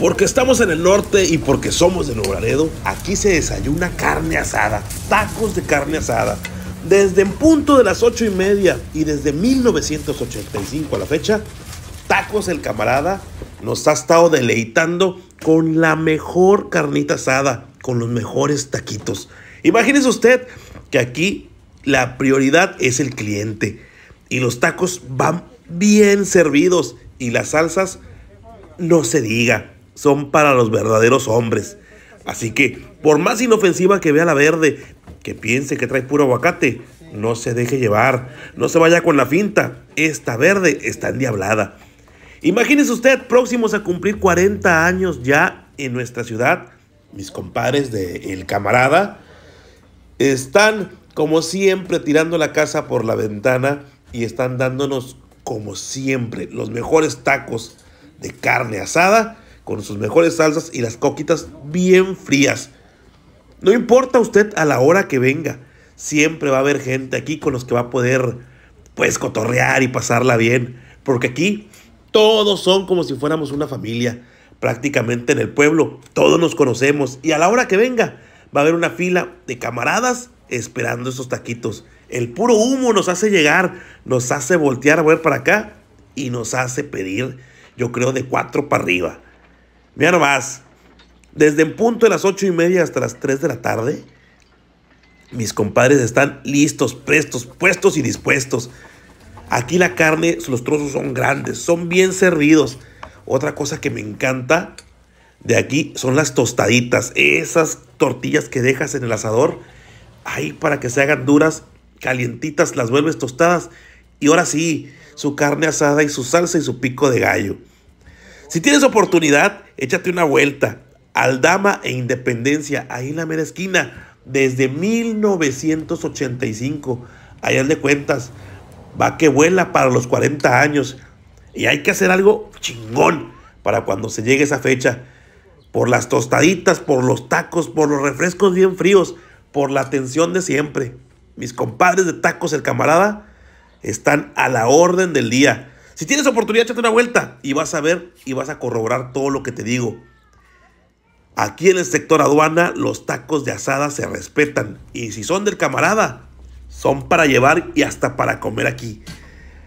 Porque estamos en el norte y porque somos de Nuevo Laredo, aquí se desayuna carne asada, tacos de carne asada. Desde en punto de las ocho y media y desde 1985 a la fecha, Tacos el Camarada nos ha estado deleitando con la mejor carnita asada, con los mejores taquitos. Imagínese usted que aquí la prioridad es el cliente y los tacos van bien servidos y las salsas no se diga son para los verdaderos hombres. Así que, por más inofensiva que vea la verde, que piense que trae puro aguacate, no se deje llevar, no se vaya con la finta. Esta verde está endiablada. Imagínese usted, próximos a cumplir 40 años ya en nuestra ciudad, mis compadres de El Camarada, están como siempre tirando la casa por la ventana y están dándonos como siempre los mejores tacos de carne asada con sus mejores salsas y las coquitas bien frías. No importa usted a la hora que venga, siempre va a haber gente aquí con los que va a poder pues cotorrear y pasarla bien, porque aquí todos son como si fuéramos una familia. Prácticamente en el pueblo todos nos conocemos y a la hora que venga va a haber una fila de camaradas esperando esos taquitos. El puro humo nos hace llegar, nos hace voltear a ver para acá y nos hace pedir, yo creo, de cuatro para arriba. Mira nomás, desde el punto de las ocho y media hasta las 3 de la tarde, mis compadres están listos, prestos, puestos y dispuestos. Aquí la carne, los trozos son grandes, son bien servidos. Otra cosa que me encanta de aquí son las tostaditas, esas tortillas que dejas en el asador, ahí para que se hagan duras, calientitas, las vuelves tostadas y ahora sí, su carne asada y su salsa y su pico de gallo. Si tienes oportunidad, échate una vuelta. al Dama e Independencia, ahí en la mera esquina, desde 1985. Allá de cuentas, va que vuela para los 40 años. Y hay que hacer algo chingón para cuando se llegue esa fecha. Por las tostaditas, por los tacos, por los refrescos bien fríos, por la atención de siempre. Mis compadres de tacos, el camarada, están a la orden del día. Si tienes oportunidad, échate una vuelta y vas a ver y vas a corroborar todo lo que te digo. Aquí en el sector aduana los tacos de asada se respetan y si son del camarada, son para llevar y hasta para comer aquí.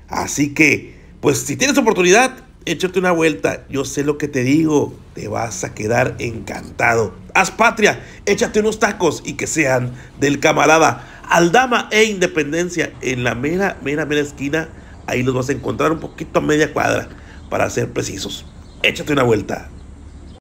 Así que, pues si tienes oportunidad, échate una vuelta. Yo sé lo que te digo, te vas a quedar encantado. Haz patria, échate unos tacos y que sean del camarada. Aldama e Independencia en la mera, mera, mera esquina Ahí los vas a encontrar un poquito a media cuadra, para ser precisos. Échate una vuelta.